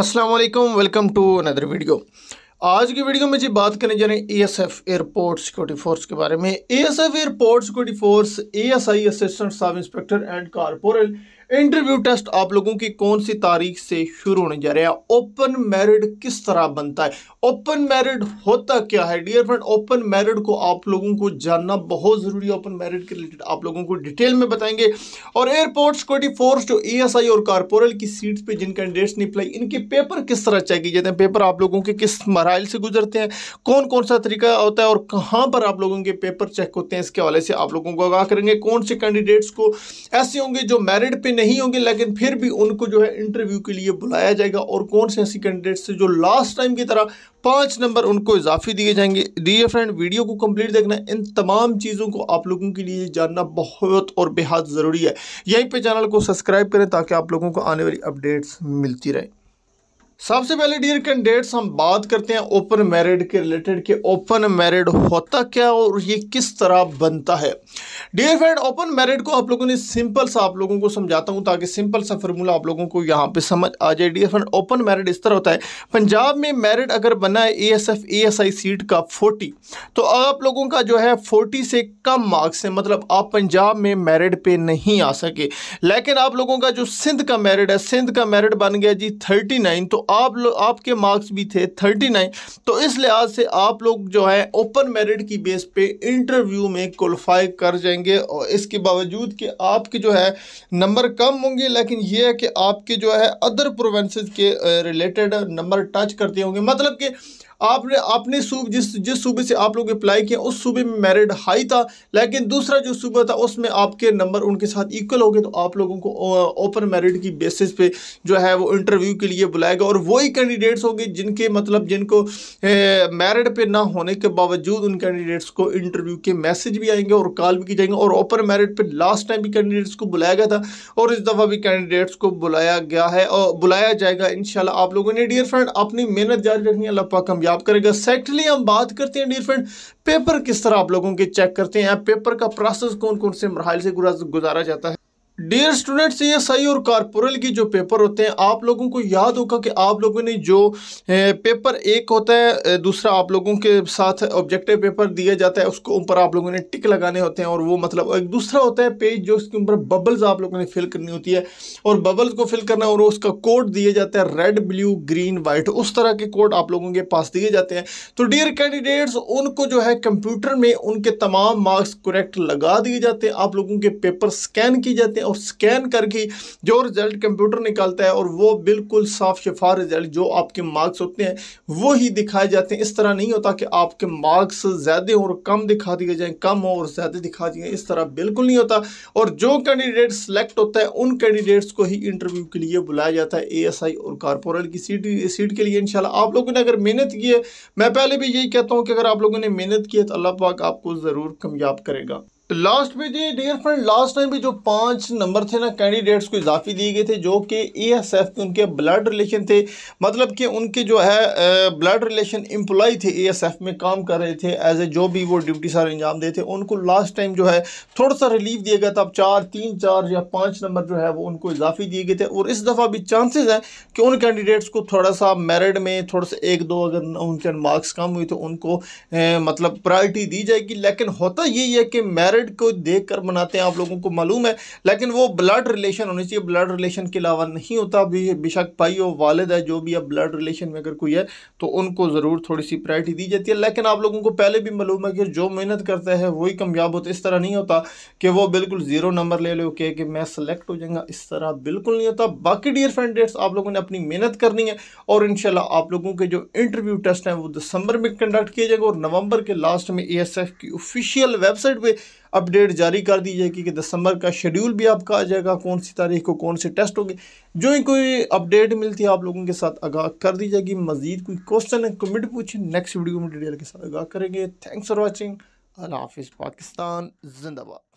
Aslam welcome to another video आज की video में जी बात करने जा रहे हैं A S F airport security force के बारे में A S F airport security force A S I assistant sub inspector and corporal interview test आप लोगों की कौन सी तारीख से शुरू होने जा रहे हैं ओपन मैरिड किस तरह बनता है ओपन मैरिड होता क्या है डियर फ्रेंड ओपन मैरिड को आप लोगों को जानना बहुत ज़रूरी है ओपन मैरिड के रिलेटेड आप लोगों को डिटेल में बताएंगे और एयरपोर्ट सिक्योरिटी फोर्स जो ई e और कारपोरल की सीट पर जिन कैंडिडेट्स ने अप्लाई इनके पेपर किस तरह चेक किए जाते हैं पेपर आप लोगों के किस मराइल से गुजरते हैं कौन कौन सा तरीका होता है और कहाँ पर आप लोगों के पेपर चेक होते हैं इसके हवाले से आप लोगों को आगाह करेंगे कौन से कैंडिडेट्स को ऐसे होंगे जो मैरिड पे नहीं होंगे लेकिन फिर भी उनको जो है इंटरव्यू के लिए बुलाया जाएगा और कौन से ऐसे कैंडिडेट्स जो लास्ट टाइम की तरह पाँच नंबर उनको इजाफे दिए जाएंगे डी फ्रेंड वीडियो को कंप्लीट देखना इन तमाम चीज़ों को आप लोगों के लिए जानना बहुत और बेहद ज़रूरी है यहीं पर चैनल को सब्सक्राइब करें ताकि आप लोगों को आने वाली अपडेट्स मिलती रहें सबसे पहले डियर कैंडिडेट्स हम बात करते हैं ओपन मैरिड के रिलेटेड कि ओपन मैरिड होता क्या और ये किस तरह बनता है डियर फ्रेंड ओपन मैरिड को आप लोगों ने सिंपल सा आप लोगों को समझाता हूँ ताकि सिंपल सा फार्मूला आप लोगों को यहाँ पे समझ आ जाए डियर फ्रेंड ओपन मैरिड इस तरह होता है पंजाब में मैरिड अगर बना है A S F A S I seat का फोर्टी तो आप लोगों का जो है फोर्टी से कम मार्क्स है मतलब आप पंजाब में मैरिड पर नहीं आ सके लेकिन आप लोगों का जो सिंध का मैरिड है सिंध का मैरिड बन गया जी थर्टी नाइन तो आप लोग आपके मार्क्स भी थे थर्टी नाइन तो इस लिहाज से आप लोग जो है ओपन मेरिट की बेस पे इंटरव्यू में क्वालिफाई कर जाएंगे और इसके बावजूद कि आपके जो है नंबर कम होंगे लेकिन ये है कि आपके जो है अदर प्रोवेंसेज के रिलेटेड नंबर टच करते होंगे मतलब कि आपने अपने सूबे जिस जिस सूबे से आप लोग अप्लाई किया उस सूबे में मेरिट हाई था लेकिन दूसरा जो सूबा था उसमें आपके नंबर उनके साथ इक्वल हो गए तो आप लोगों को ओपन मेरिट की बेसिस पे जो है वो इंटरव्यू के लिए बुलाएगा और वही कैंडिडेट्स होंगे जिनके मतलब जिनको मेरिट पे ना होने के बावजूद उन कैंडिडेट्स को इंटरव्यू के मैसेज भी आएंगे और कॉल भी की जाएंगे और ओपन मेरिट पर लास्ट टाइम भी कैंडिडेट्स को बुलाया गया था और इस दफ़ा भी कैंडिडेट्स को बुलाया गया है और बुलाया जाएगा इन आप लोगों ने डियर फ्रेंड अपनी मेहनत जारी रखनी अल्लाह पाक कामयाब आप करेगा सेकेंडली हम बात करते हैं डियर फ्रेंड पेपर किस तरह आप लोगों के चेक करते हैं पेपर का प्रोसेस कौन कौन से मरहल से गुजारा जाता है डियर स्टूडेंट्स ये सही और कारपोरल की जो पेपर होते हैं आप लोगों को याद होगा कि आप लोगों ने जो पेपर एक होता है दूसरा आप लोगों के साथ ऑब्जेक्टिव पेपर दिया जाता है उसको ऊपर आप लोगों ने टिक लगाने होते हैं और वो मतलब एक दूसरा होता है पेज जो उसके ऊपर बबल्स आप लोगों ने फिल करनी होती है और बबल्स को फिल करना और उसका कोड दिया जाता है रेड ब्ल्यू ग्रीन वाइट उस तरह के कोड आप लोगों के पास दिए जाते हैं तो डियर कैंडिडेट्स उनको जो है कंप्यूटर में उनके तमाम मार्क्स करेक्ट लगा दिए जाते हैं आप लोगों के पेपर स्कैन किए जाते हैं हैं और स्कैन करके जो रिज़ल्ट कंप्यूटर निकालता है और वो बिल्कुल साफ शफा रिज़ल्ट जो आपके मार्क्स होते हैं वो ही दिखाए जाते हैं इस तरह नहीं होता कि आपके मार्क्स ज़्यादा और कम दिखा दिए जाएँ कम हो और ज़्यादा दिखा दिए इस तरह बिल्कुल नहीं होता और जो कैंडिडेट सेलेक्ट होता है उन कैंडिडेट्स को ही इंटरव्यू के लिए बुलाया जाता है एएसआई और कारपोरल की सीट सीट के लिए इंशाल्लाह आप लोगों ने अगर मेहनत की है मैं पहले भी यही कहता हूँ कि अगर आप लोगों ने मेहनत की है तो अल्लाह पाक आपको ज़रूर कामयाब करेगा तो लास्ट में जी डियर फ्रेंड लास्ट टाइम भी जो पांच नंबर थे ना कैंडिडेट्स को इजाफी दिए गए थे जो कि ए एस एफ के उनके ब्लड रिलेशन थे मतलब कि उनके जो है ब्लड रिलेशन एम्प्लॉय थे ए एस एफ में काम कर रहे थे एज ए जो भी वो ड्यूटी सर अंजाम दे थे उनको लास्ट टाइम जो है थोड़ा सा रिलीफ दिया गया था अब चार तीन चार या पाँच नंबर जो है वो उनको इजाफी दिए गए थे और इस दफ़ा भी चांसेस हैं कि उन कैंडिडेट्स को थोड़ा सा मेरिट में थोड़ा सा एक दो अगर उनके मार्क्स कम हुए तो उनको मतलब प्रायरिटी दी जाएगी लेकिन होता यही है कि मेरिट ब्लड को देख कर बनाते हैं आप लोगों को मालूम है लेकिन वो ब्लड रिलेशन होनी चाहिए ब्लड रिलेशन के अलावा नहीं होता अभी बेशक भाई और वालद है जो भी अब ब्लड रिलेशन में अगर कोई है तो उनको ज़रूर थोड़ी सी प्रायरिटी दी जाती है लेकिन आप लोगों को पहले भी मालूम है कि जो मेहनत करता है वही कामयाब होता है इस तरह नहीं होता कि वो बिल्कुल ज़ीरो नंबर ले लो कह के मैं सेलेक्ट हो जाऊँगा इस तरह बिल्कुल नहीं होता बाकी डियर फ्रेंड डेट्स आप लोगों ने अपनी मेहनत करनी है और इन आप लोगों के जो इंटरव्यू टेस्ट हैं वो दिसंबर में कंडक्ट किए जाएंगे और नवंबर के लास्ट में ए की ऑफिशियल वेबसाइट पे अपडेट जारी कर दी जाएगी कि दिसंबर का शेड्यूल भी आपका आ जाएगा कौन सी तारीख को कौन से टेस्ट होंगे जो ही कोई अपडेट मिलती है आप लोगों के साथ आगाह कर दी जाएगी मजीद कोई क्वेश्चन है कमेंट पूछे नेक्स्ट वीडियो में डिटेल के साथ आगाह करेंगे थैंक्स फॉर वॉचिंग अल्लाह हाफिज़ पाकिस्तान जिंदाबाद